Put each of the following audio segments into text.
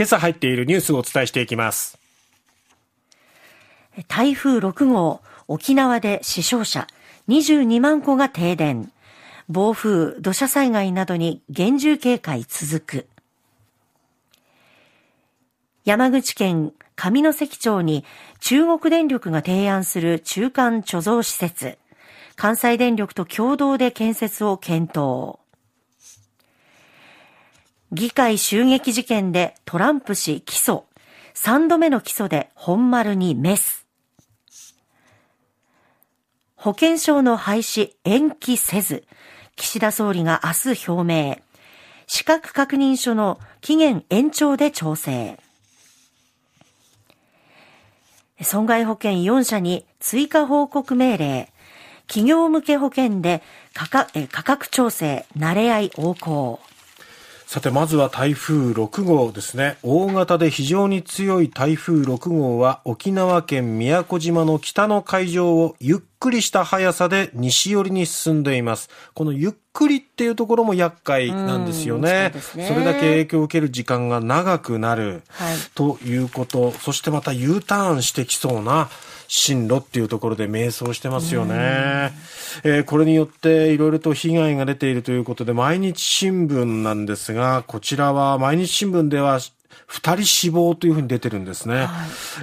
今朝入っているニュースをお伝えしていきます。台風6号、沖縄で死傷者、22万戸が停電。暴風、土砂災害などに厳重警戒続く。山口県上関町に中国電力が提案する中間貯蔵施設、関西電力と共同で建設を検討。議会襲撃事件でトランプ氏起訴。三度目の起訴で本丸にメス。保険証の廃止延期せず、岸田総理が明日表明。資格確認書の期限延長で調整。損害保険4社に追加報告命令。企業向け保険で価格調整、慣れ合い横行。さてまずは台風6号ですね大型で非常に強い台風6号は沖縄県宮古島の北の海上をゆっくりした速さで西寄りに進んでいますこのゆっくりっていうところも厄介なんですよねそね、それだけ影響を受ける時間が長くなる、はい、ということそしてまた U ターンしてきそうな進路っていうところで迷走してますよね、えー、これによっていろいろと被害が出ているということで、毎日新聞なんですが、こちらは毎日新聞では2人死亡というふうに出てるんですね。はい、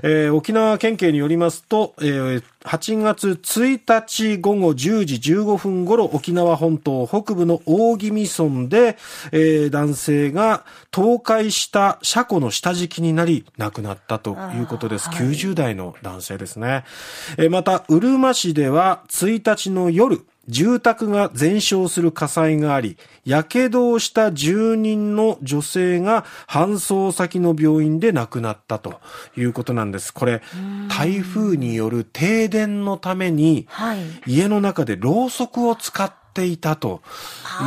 えー、沖縄県警によりますと、えー、8月1日午後10時15分頃、沖縄本島北部の大宜味村で、えー、男性が倒壊した車庫の下敷きになり亡くなったということです。はい、90代の男性ですね。えー、また、うるま市では1日の夜、住宅が全焼する火災があり、火傷をした住人の女性が搬送先の病院で亡くなったということなんです。これ、台風による停電のために、家の中でろうそくを使ってていたと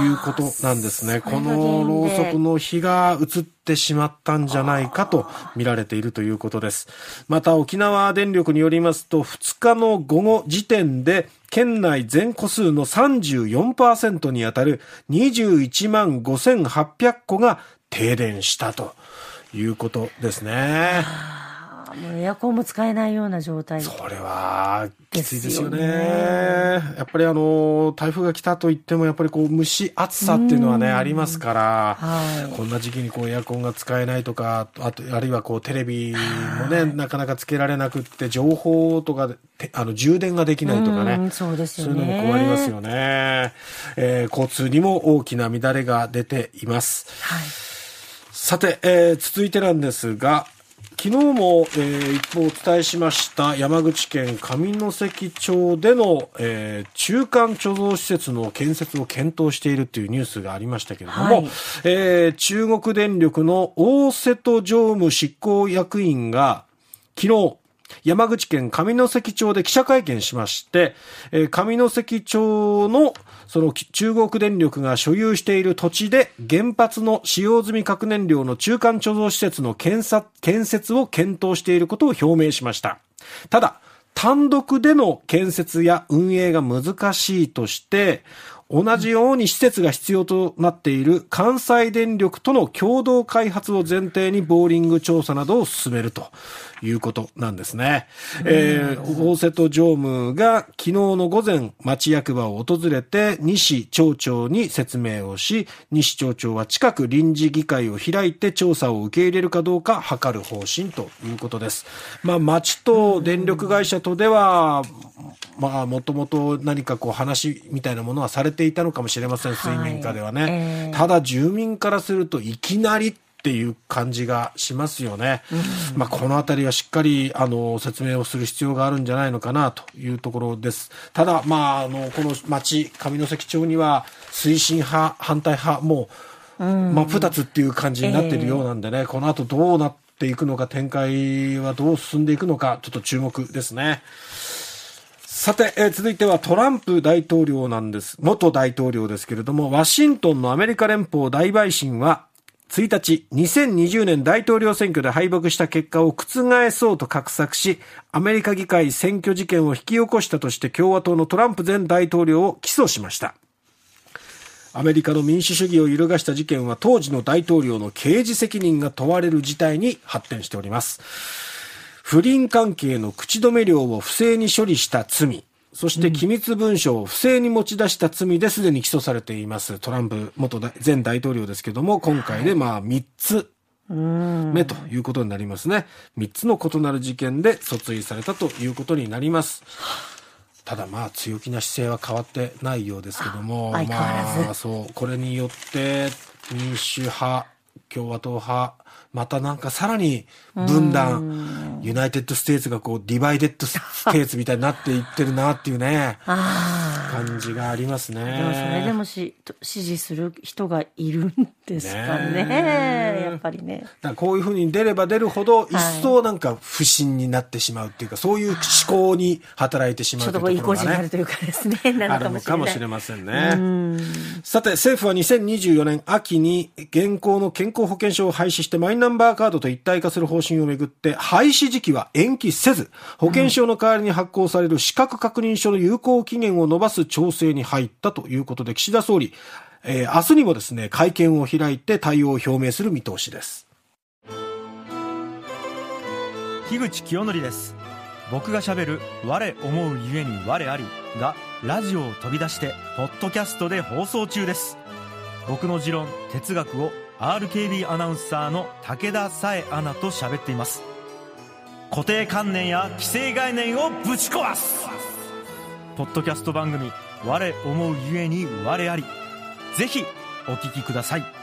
いうことなんですね。このろうそくの火が移ってしまったんじゃないかと見られているということです。また沖縄電力によりますと2日の午後時点で県内全戸数の34%にあたる21万5800戸が停電したということですね。もうエアコンも使えないような状態、それはきついですよねやっぱりあの台風が来たといってもやっぱりこう蒸し暑さっていうのはねありますから、はい、こんな時期にこうエアコンが使えないとかあとあるいはこうテレビもね、はい、なかなかつけられなくって情報とかあの充電ができないとかねそうですよねそういうのも困りますよね、えー、交通にも大きな乱れが出ています、はい、さて、えー、続いてなんですが昨日も、えー、一報お伝えしました山口県上関町での、えー、中間貯蔵施設の建設を検討しているというニュースがありましたけれども、はい、えー、中国電力の大瀬戸常務執行役員が昨日山口県上関町で記者会見しまして、えー、上関町のその中国電力が所有している土地で原発の使用済み核燃料の中間貯蔵施設の建設を検討していることを表明しました。ただ、単独での建設や運営が難しいとして、同じように施設が必要となっている関西電力との共同開発を前提にボーリング調査などを進めるということなんですね。うん、えー、大瀬戸常務が昨日の午前町役場を訪れて西町長に説明をし、西町長は近く臨時議会を開いて調査を受け入れるかどうか図る方針ということです。まあ町と電力会社とでは、まあもともと何かこう話みたいなものはされてていたのかもしれません、水面下ではね。はいえー、ただ、住民からすると、いきなりっていう感じがしますよね。うん、まあ、このあたりはしっかり、あの、説明をする必要があるんじゃないのかなというところです。ただ、まあ、あの、この町、上関町には、推進派、反対派、もう、真っ二つっていう感じになってるようなんでね、えー、この後どうなっていくのか、展開はどう進んでいくのか、ちょっと注目ですね。さて、えー、続いてはトランプ大統領なんです。元大統領ですけれども、ワシントンのアメリカ連邦大陪審は、1日、2020年大統領選挙で敗北した結果を覆そうと画策し、アメリカ議会選挙事件を引き起こしたとして共和党のトランプ前大統領を起訴しました。アメリカの民主主義を揺るがした事件は当時の大統領の刑事責任が問われる事態に発展しております。不倫関係の口止め料を不正に処理した罪、そして機密文書を不正に持ち出した罪ですでに起訴されていますトランプ元前大統領ですけども、今回でまあ3つ目ということになりますね。3つの異なる事件で訴追されたということになります。ただまあ強気な姿勢は変わってないようですけども、まあそう、これによって民主派共和党派、またなんかさらに分断、ユナイテッド・ステーツがこう、ディバイデッド・ステーツみたいになっていってるなっていうね、感じがありますね。でもそれでもし支持する人がいるんですかね、ね、やっぱりねこういうふうに出れば出るほど一層なんか不審になってしまうっていうか、はい、そういう思考に働いてしまうというところが、ね、ちょっと意固地になるというかですね あるのかもしれませんねさて政府は2024年秋に現行の健康保険証を廃止してマイナンバーカードと一体化する方針をめぐって廃止時期は延期せず保険証の代わりに発行される資格確認書の有効期限を延ばす調整に入ったということで岸田総理えー、明日にもですね、会見を開いて対応を表明する見通しです。樋口清則です。僕が喋る「我思うゆえに我あり」がラジオを飛び出してポッドキャストで放送中です僕の持論哲学を RKB アナウンサーの武田紗恵アナと喋っています固定観念や既成概念をぶち壊すポッドキャスト番組「我思うゆえに我あり」ぜひお聴きください